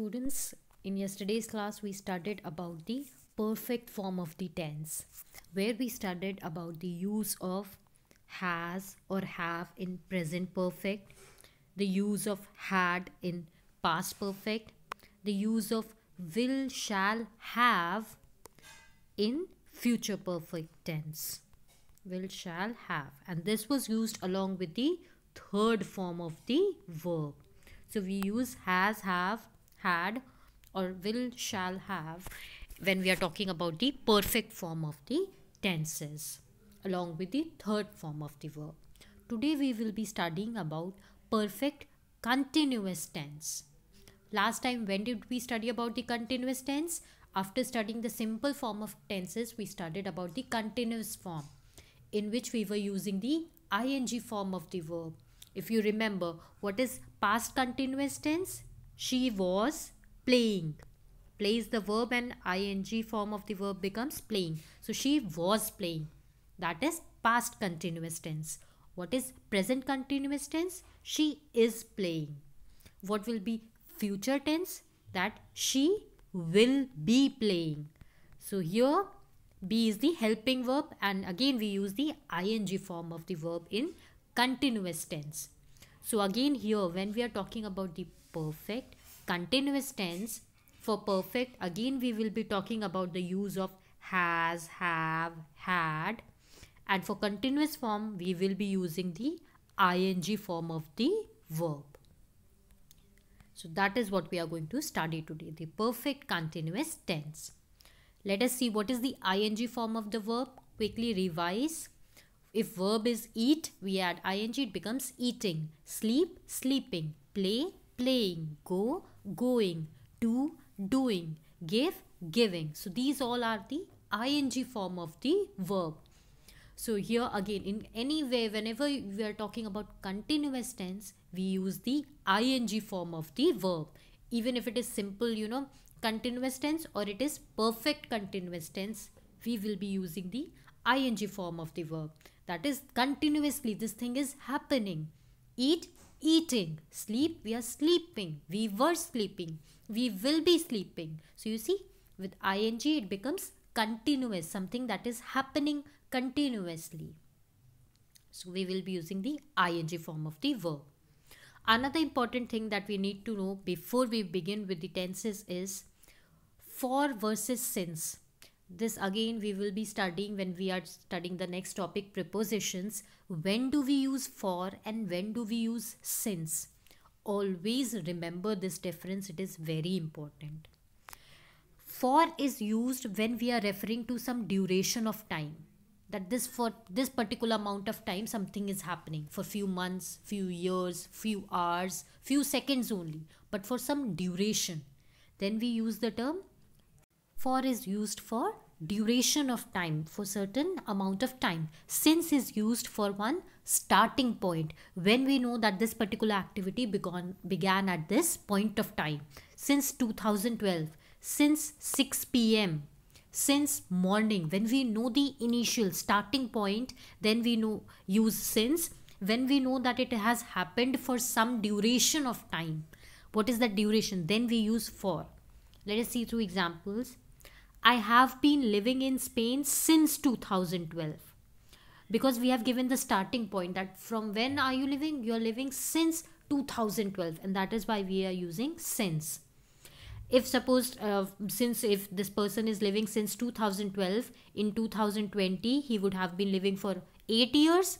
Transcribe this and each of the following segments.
Students, in yesterday's class we studied about the perfect form of the tense where we studied about the use of has or have in present perfect, the use of had in past perfect, the use of will, shall, have in future perfect tense. Will, shall, have. And this was used along with the third form of the verb. So we use has, have, had or will shall have when we are talking about the perfect form of the tenses along with the third form of the verb. Today we will be studying about perfect continuous tense. Last time when did we study about the continuous tense? After studying the simple form of tenses, we studied about the continuous form in which we were using the ing form of the verb. If you remember, what is past continuous tense? She was playing. Plays the verb and ing form of the verb becomes playing. So she was playing. That is past continuous tense. What is present continuous tense? She is playing. What will be future tense? That she will be playing. So here be is the helping verb and again we use the ing form of the verb in continuous tense. So again here when we are talking about the perfect continuous tense for perfect again we will be talking about the use of has have had and for continuous form we will be using the ing form of the verb so that is what we are going to study today the perfect continuous tense let us see what is the ing form of the verb quickly revise if verb is eat we add ing it becomes eating sleep sleeping play playing go going, to, doing, give, giving. So these all are the ing form of the verb. So here again, in any way, whenever we are talking about continuous tense, we use the ing form of the verb. Even if it is simple, you know, continuous tense or it is perfect continuous tense, we will be using the ing form of the verb. That is continuously, this thing is happening. Eat, eating sleep we are sleeping we were sleeping we will be sleeping so you see with ing it becomes continuous something that is happening continuously so we will be using the ing form of the verb another important thing that we need to know before we begin with the tenses is for versus since this again we will be studying when we are studying the next topic prepositions when do we use for and when do we use since always remember this difference it is very important for is used when we are referring to some duration of time that this for this particular amount of time something is happening for few months few years few hours few seconds only but for some duration then we use the term for is used for duration of time for certain amount of time since is used for one starting point when we know that this particular activity began began at this point of time since 2012 since 6 pm since morning when we know the initial starting point then we know use since when we know that it has happened for some duration of time what is the duration then we use for let us see through examples I have been living in Spain since 2012 because we have given the starting point that from when are you living? You're living since 2012 and that is why we are using since. If suppose uh, since if this person is living since 2012 in 2020 he would have been living for 8 years.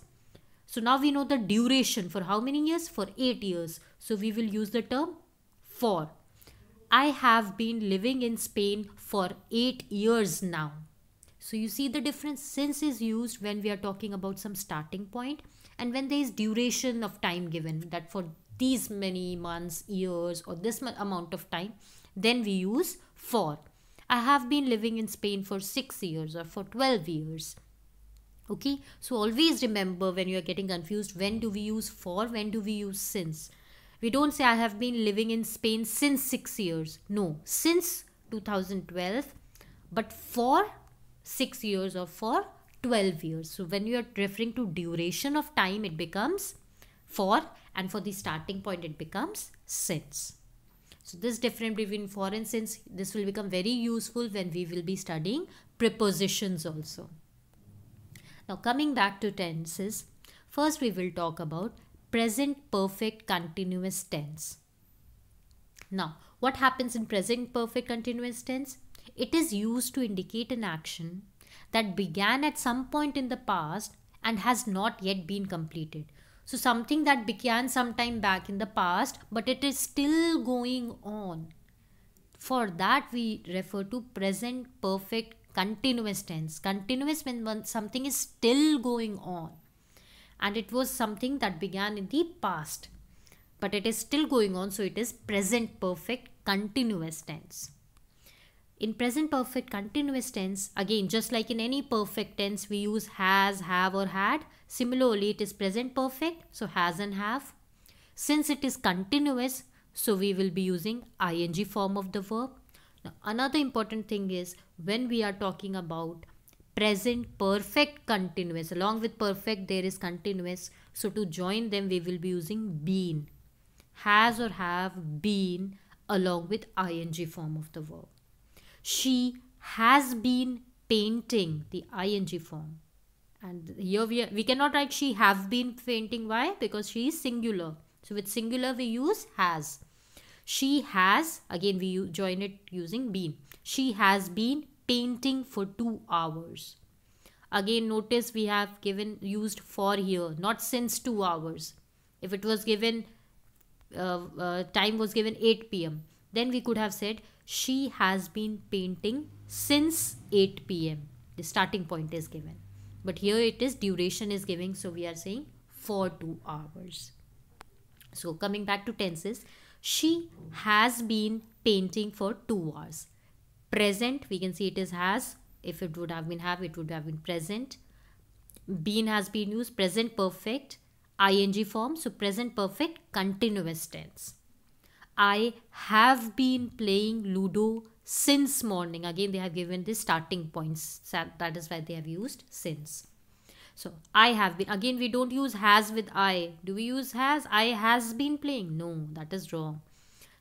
So now we know the duration for how many years? For 8 years. So we will use the term for I have been living in Spain for eight years now. So you see the difference since is used when we are talking about some starting point and when there is duration of time given that for these many months, years or this amount of time, then we use for. I have been living in Spain for 6 years or for 12 years. Okay, so always remember when you are getting confused when do we use for, when do we use since. We don't say I have been living in Spain since six years. No, since 2012, but for six years or for 12 years. So when you are referring to duration of time, it becomes for and for the starting point, it becomes since. So this difference between for and since, this will become very useful when we will be studying prepositions also. Now coming back to tenses, first we will talk about present perfect continuous tense. Now, what happens in present perfect continuous tense? It is used to indicate an action that began at some point in the past and has not yet been completed. So, something that began sometime back in the past, but it is still going on. For that, we refer to present perfect continuous tense. Continuous when something is still going on and it was something that began in the past but it is still going on so it is present perfect continuous tense in present perfect continuous tense again just like in any perfect tense we use has have or had similarly it is present perfect so has and have since it is continuous so we will be using ing form of the verb now another important thing is when we are talking about present perfect continuous along with perfect there is continuous so to join them we will be using been has or have been along with ing form of the verb she has been painting the ing form and here we, are, we cannot write she have been painting why because she is singular so with singular we use has she has again we join it using been she has been painting for 2 hours. Again notice we have given used for here not since 2 hours. If it was given uh, uh, time was given 8 pm then we could have said she has been painting since 8 pm. The starting point is given. But here it is duration is giving so we are saying for 2 hours. So coming back to tenses she has been painting for 2 hours present we can see it is has if it would have been have it would have been present been has been used present perfect ing form so present perfect continuous tense i have been playing ludo since morning again they have given the starting points that is why they have used since so i have been again we don't use has with i do we use has i has been playing no that is wrong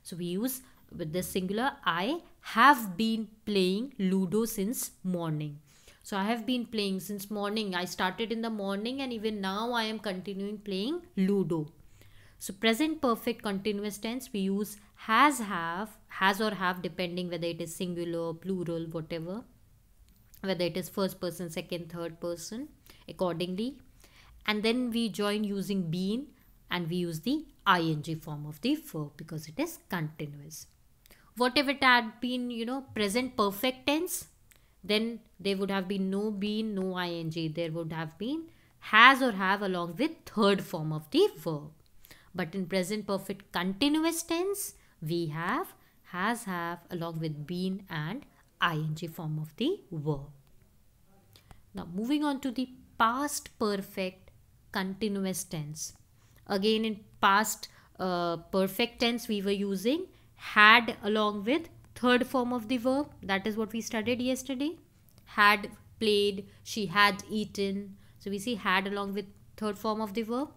so we use with the singular I have been playing Ludo since morning. So I have been playing since morning. I started in the morning and even now I am continuing playing Ludo. So present perfect continuous tense we use has have has or have depending whether it is singular plural whatever whether it is first person second third person accordingly and then we join using been and we use the ing form of the verb because it is continuous. What if it had been, you know, present perfect tense? Then there would have been no been, no ing. There would have been has or have along with third form of the verb. But in present perfect continuous tense, we have has have along with been and ing form of the verb. Now moving on to the past perfect continuous tense. Again in past uh, perfect tense we were using had along with third form of the verb that is what we studied yesterday had played she had eaten so we see had along with third form of the verb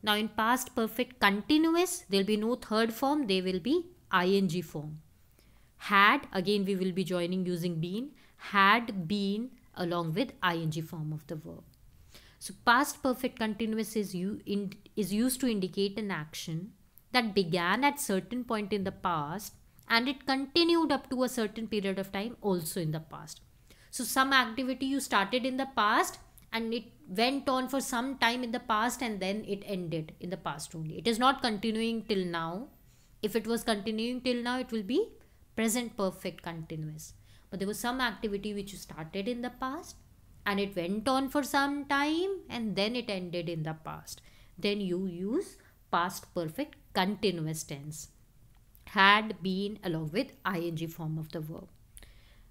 now in past perfect continuous there'll be no third form they will be ing form had again we will be joining using been had been along with ing form of the verb so past perfect continuous is you in, is used to indicate an action that began at certain point in the past and it continued up to a certain period of time also in the past so some activity you started in the past and it went on for some time in the past and then it ended in the past only it is not continuing till now if it was continuing till now it will be present perfect continuous but there was some activity which you started in the past and it went on for some time and then it ended in the past then you use past perfect continuous tense had been along with ing form of the verb.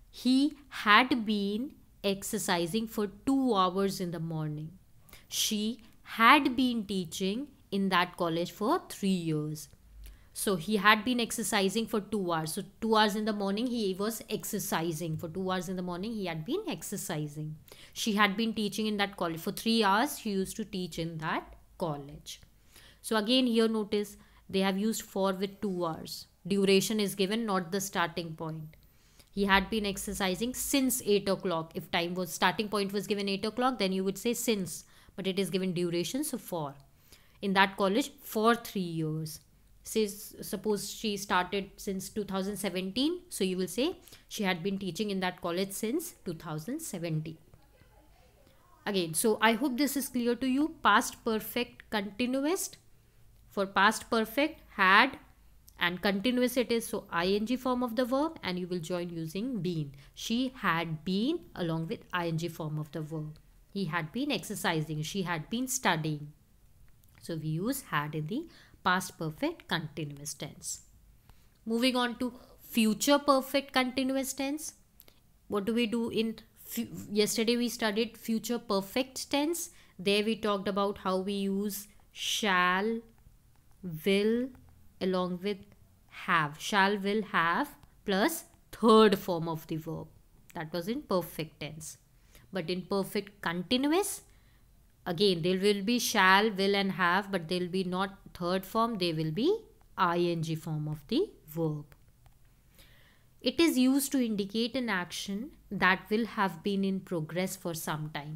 He had been exercising for two hours in the morning. She had been teaching in that college for three years. So he had been exercising for two hours. So two hours in the morning, he was exercising. For two hours in the morning, he had been exercising. She had been teaching in that college. For three hours, she used to teach in that college. So again here notice they have used for with 2 hours. Duration is given not the starting point. He had been exercising since 8 o'clock. If time was starting point was given 8 o'clock then you would say since but it is given duration so for. In that college for 3 years. Says, suppose she started since 2017 so you will say she had been teaching in that college since 2017 again so i hope this is clear to you past perfect continuous for past perfect, had and continuous it is so ing form of the verb and you will join using been. She had been along with ing form of the verb. He had been exercising. She had been studying. So we use had in the past perfect continuous tense. Moving on to future perfect continuous tense. What do we do in yesterday we studied future perfect tense. There we talked about how we use shall will along with have shall will have plus third form of the verb that was in perfect tense but in perfect continuous again there will be shall will and have but there will be not third form they will be ing form of the verb it is used to indicate an action that will have been in progress for some time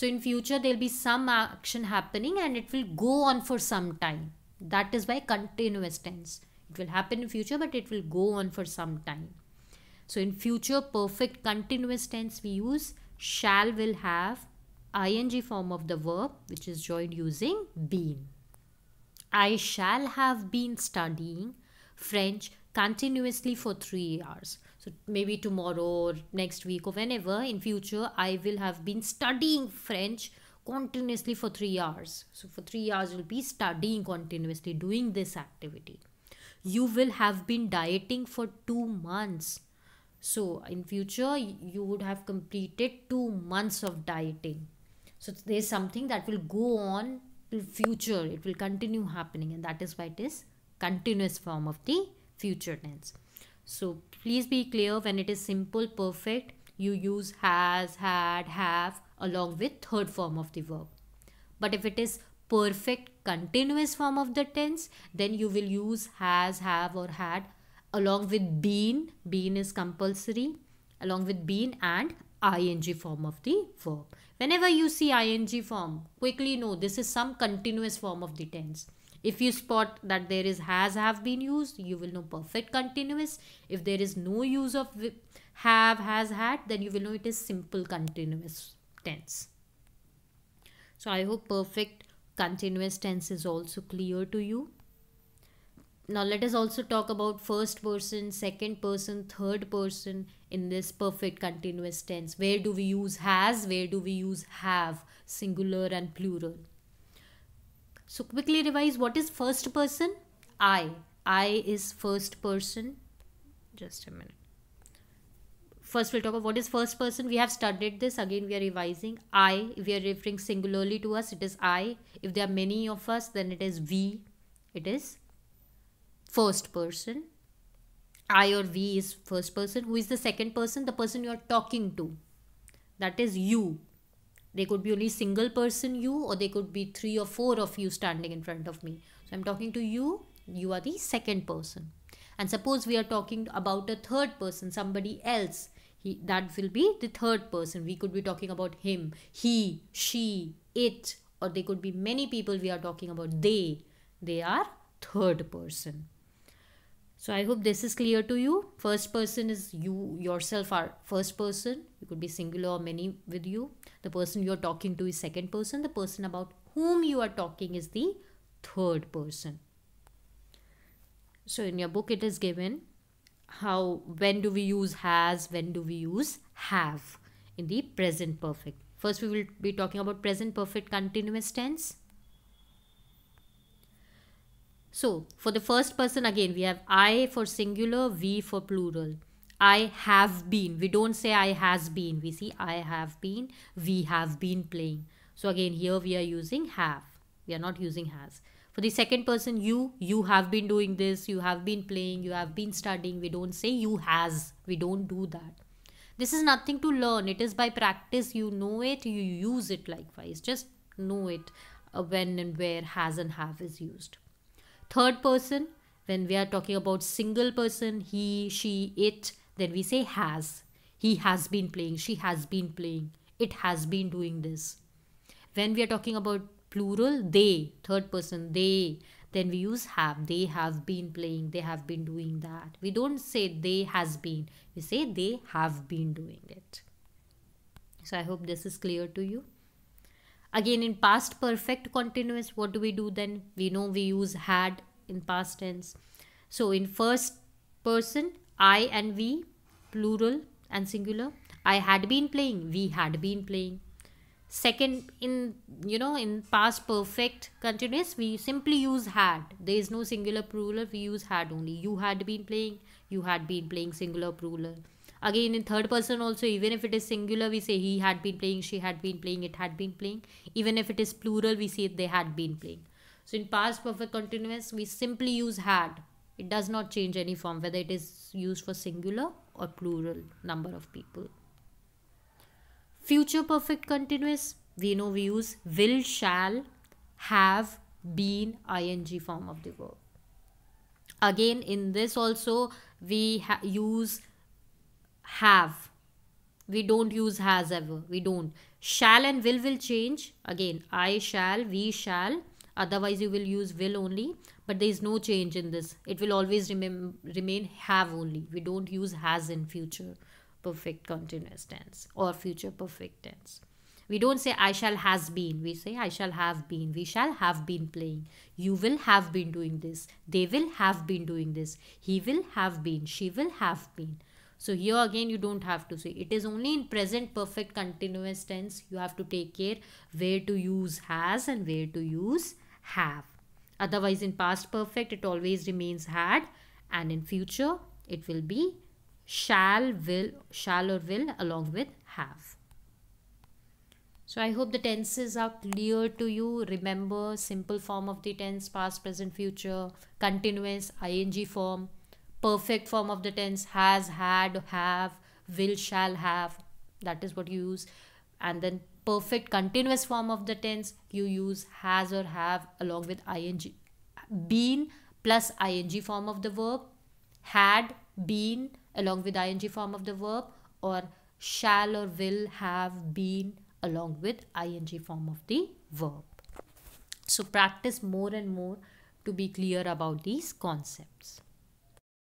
so in future there will be some action happening and it will go on for some time that is why continuous tense. It will happen in future, but it will go on for some time. So in future perfect continuous tense, we use shall will have ing form of the verb, which is joined using been. I shall have been studying French continuously for three hours. So maybe tomorrow or next week or whenever in future, I will have been studying French continuously for three hours. So for three hours, you'll be studying continuously, doing this activity. You will have been dieting for two months. So in future, you would have completed two months of dieting. So there's something that will go on till future. It will continue happening and that is why it is continuous form of the future tense. So please be clear when it is simple, perfect, you use has, had, have along with third form of the verb. But if it is perfect continuous form of the tense, then you will use has, have or had along with been, been is compulsory, along with been and ing form of the verb. Whenever you see ing form, quickly know this is some continuous form of the tense. If you spot that there is has have been used, you will know perfect continuous. If there is no use of have, has, had, then you will know it is simple continuous tense. So I hope perfect continuous tense is also clear to you. Now let us also talk about first person, second person, third person in this perfect continuous tense. Where do we use has? Where do we use have? Singular and plural. So quickly revise what is first person? I. I is first person. Just a minute. First, we'll talk about what is first person. We have studied this. Again, we are revising. I, we are referring singularly to us, it is I. If there are many of us, then it is we. It is first person. I or we is first person. Who is the second person? The person you are talking to. That is you. They could be only single person you or they could be three or four of you standing in front of me. So I'm talking to you. You are the second person. And suppose we are talking about a third person, somebody else. He, that will be the third person. We could be talking about him, he, she, it, or they could be many people we are talking about. They, they are third person. So I hope this is clear to you. First person is you yourself are first person. You could be singular or many with you. The person you are talking to is second person. The person about whom you are talking is the third person. So in your book it is given how when do we use has when do we use have in the present perfect first we will be talking about present perfect continuous tense so for the first person again we have i for singular we for plural i have been we don't say i has been we see i have been we have been playing so again here we are using have we are not using has for the second person, you, you have been doing this, you have been playing, you have been studying. We don't say you has. We don't do that. This is nothing to learn. It is by practice. You know it, you use it likewise. Just know it uh, when and where has and have is used. Third person, when we are talking about single person, he, she, it, then we say has. He has been playing, she has been playing, it has been doing this. When we are talking about plural they third person they then we use have they have been playing they have been doing that we don't say they has been we say they have been doing it so i hope this is clear to you again in past perfect continuous what do we do then we know we use had in past tense so in first person i and we plural and singular i had been playing we had been playing second in you know in past perfect continuous we simply use had there is no singular plural we use had only you had been playing you had been playing singular plural again in third person also even if it is singular we say he had been playing she had been playing it had been playing even if it is plural we say they had been playing so in past perfect continuous we simply use had it does not change any form whether it is used for singular or plural number of people Future perfect continuous, we know we use will, shall, have, been, ing form of the verb. Again, in this also, we ha use have. We don't use has ever. We don't. Shall and will will change. Again, I shall, we shall. Otherwise, you will use will only. But there is no change in this. It will always remain, remain have only. We don't use has in future perfect continuous tense or future perfect tense. We don't say I shall has been. We say I shall have been. We shall have been playing. You will have been doing this. They will have been doing this. He will have been. She will have been. So here again you don't have to say. It is only in present perfect continuous tense you have to take care where to use has and where to use have. Otherwise in past perfect it always remains had and in future it will be shall, will, shall or will along with have. So I hope the tenses are clear to you. Remember simple form of the tense, past, present, future, continuous, ing form, perfect form of the tense, has, had, have, will, shall have. That is what you use. And then perfect continuous form of the tense, you use has or have along with ing. Been plus ing form of the verb, had, been, along with ing form of the verb or shall or will have been along with ing form of the verb. So practice more and more to be clear about these concepts.